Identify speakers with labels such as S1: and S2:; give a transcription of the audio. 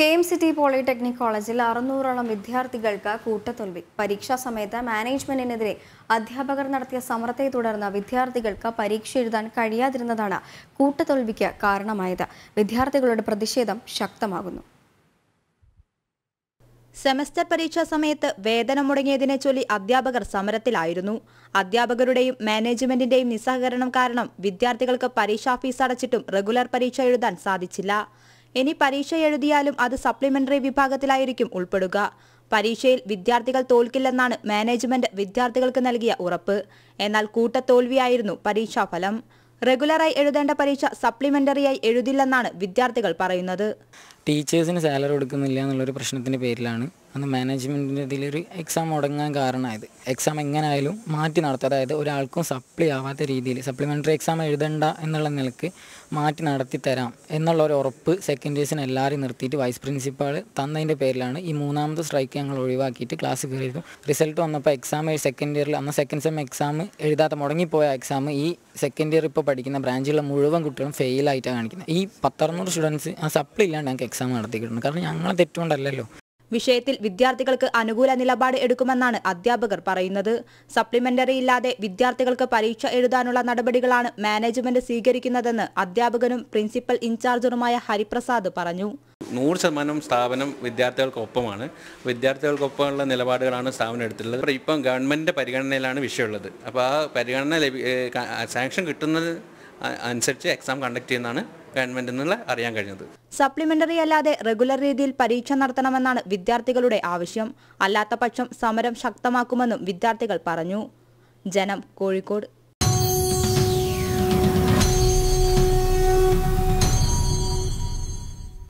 S1: KM city polytechnic കോളേജിൽ അറുന്നൂറോളം വിദ്യാർത്ഥികൾക്ക് കൂട്ടത്തോൽവി പരീക്ഷാ സമയത്ത് മാനേജ്മെന്റിനെതിരെ അധ്യാപകർ നടത്തിയ സമരത്തെ തുടർന്ന് വിദ്യാർത്ഥികൾക്ക് പരീക്ഷ എഴുതാൻ കഴിയാതിരുന്നതാണ് കൂട്ടത്തോൽവിക്ക് കാരണമായത് വിദ്യാർത്ഥികളുടെ പ്രതിഷേധം ശക്തമാകുന്നു
S2: സെമസ്റ്റർ പരീക്ഷാ സമയത്ത് വേതനം മുടങ്ങിയതിനെ ചൊല്ലി അധ്യാപകർ സമരത്തിലായിരുന്നു അധ്യാപകരുടെയും മാനേജ്മെന്റിന്റെയും നിസ്സഹകരണം കാരണം വിദ്യാർത്ഥികൾക്ക് പരീക്ഷാ ഫീസ് അടച്ചിട്ടും റെഗുലർ പരീക്ഷ എഴുതാൻ സാധിച്ചില്ല ഇനി പരീക്ഷ എഴുതിയാലും അത് സപ്ലിമെന്ററി വിഭാഗത്തിലായിരിക്കും ഉൾപ്പെടുക പരീക്ഷയിൽ വിദ്യാർത്ഥികൾ തോൽക്കില്ലെന്നാണ് മാനേജ്മെന്റ് വിദ്യാർത്ഥികൾക്ക് നൽകിയ ഉറപ്പ് എന്നാൽ കൂട്ടത്തോൽവിയായിരുന്നു പരീക്ഷാഫലം റെഗുലറായി എഴുതേണ്ട പരീക്ഷ സപ്ലിമെന്ററിയായി എഴുതില്ലെന്നാണ് വിദ്യാർത്ഥികൾ പറയുന്നത്
S3: ടീച്ചേഴ്സിന് സാലറി കൊടുക്കുന്നില്ല എന്നുള്ളൊരു പ്രശ്നത്തിന്റെ പേരിലാണ് അന്ന് മാനേജ്മെൻറ്റിൻ്റെ ഇതിലൊരു എക്സാം മുടങ്ങാൻ കാരണമായത് എക്സാം ആയാലും മാറ്റി നടത്തുക അതായത് ഒരാൾക്കും സപ്ലി ആവാത്ത രീതിയിൽ സപ്ലിമെൻ്ററി എക്സാം എഴുതണ്ട എന്നുള്ള നിലക്ക് മാറ്റി നടത്തി തരാം എന്നുള്ള ഒരു ഉറപ്പ് സെക്കൻഡ് ഇയേഴ്സിന് എല്ലാവരും നിർത്തിയിട്ട് വൈസ് പ്രിൻസിപ്പാൾ തന്നതിൻ്റെ പേരിലാണ് ഈ മൂന്നാമത്തെ സ്ട്രൈക്ക് ഞങ്ങൾ ഒഴിവാക്കിയിട്ട് ക്ലാസ് കയറിയിരുന്നു റിസൾട്ട് വന്നപ്പോൾ എക്സാം സെക്കൻഡ് ഇയറിൽ അന്ന് സെക്കൻഡ് സെം എക്സാം എഴുതാത്ത മുടങ്ങിപ്പോയ എക്സാം ഈ സെക്കൻഡ് ഇയർ ഇപ്പോൾ പഠിക്കുന്ന ബ്രാഞ്ചിലുള്ള മുഴുവൻ കുട്ടികളും ഫെയിലായിട്ടാണ് കാണിക്കുന്നത് ഈ പത്തറുന്നൂറ് സ്റ്റുഡൻസ് ആ സപ്ലി ഇല്ലാണ്ട് ഞങ്ങൾക്ക് എക്സാം നടത്തിയിട്ടുണ്ട് കാരണം ഞങ്ങളെ തെറ്റുകൊണ്ടല്ലല്ലോ
S2: വിഷയത്തിൽ വിദ്യാർത്ഥികൾക്ക് അനുകൂല നിലപാട് എടുക്കുമെന്നാണ് അധ്യാപകർ പറയുന്നത് സപ്ലിമെന്ററി ഇല്ലാതെ വിദ്യാർത്ഥികൾക്ക് പരീക്ഷ എഴുതാനുള്ള നടപടികളാണ് മാനേജ്മെന്റ് സ്വീകരിക്കുന്നതെന്ന് അധ്യാപകനും പ്രിൻസിപ്പൽ ഇൻചാർജറുമായ ഹരിപ്രസാദ് പറഞ്ഞു
S4: നൂറ് ശതമാനം സ്ഥാപനം വിദ്യാർത്ഥികൾക്കൊപ്പമാണ് വിദ്യാർത്ഥികൾക്കൊപ്പമുള്ള നിലപാടുകളാണ് സ്ഥാപനം എടുത്തിട്ടുള്ളത് ഇപ്പം ഗവൺമെൻറ്റിൻ്റെ പരിഗണനയിലാണ് വിഷയമുള്ളത് അപ്പോൾ ആ പരിഗണന സാങ്ഷൻ കിട്ടുന്നത് അനുസരിച്ച് എക്സാം കണ്ടക്ട് ചെയ്യുന്നതാണ് ഗവൺമെന്റിൽ നിന്ന് അറിയാൻ കഴിഞ്ഞത്
S2: സപ്ലിമെന്ററി അല്ലാതെ റെഗുലർ രീതിയിൽ പരീക്ഷ നടത്തണമെന്നാണ് വിദ്യാർത്ഥികളുടെ ആവശ്യം അല്ലാത്തപക്ഷം സമരം ശക്തമാക്കുമെന്നും വിദ്യാർത്ഥികൾ പറഞ്ഞു ജനം കോഴിക്കോട്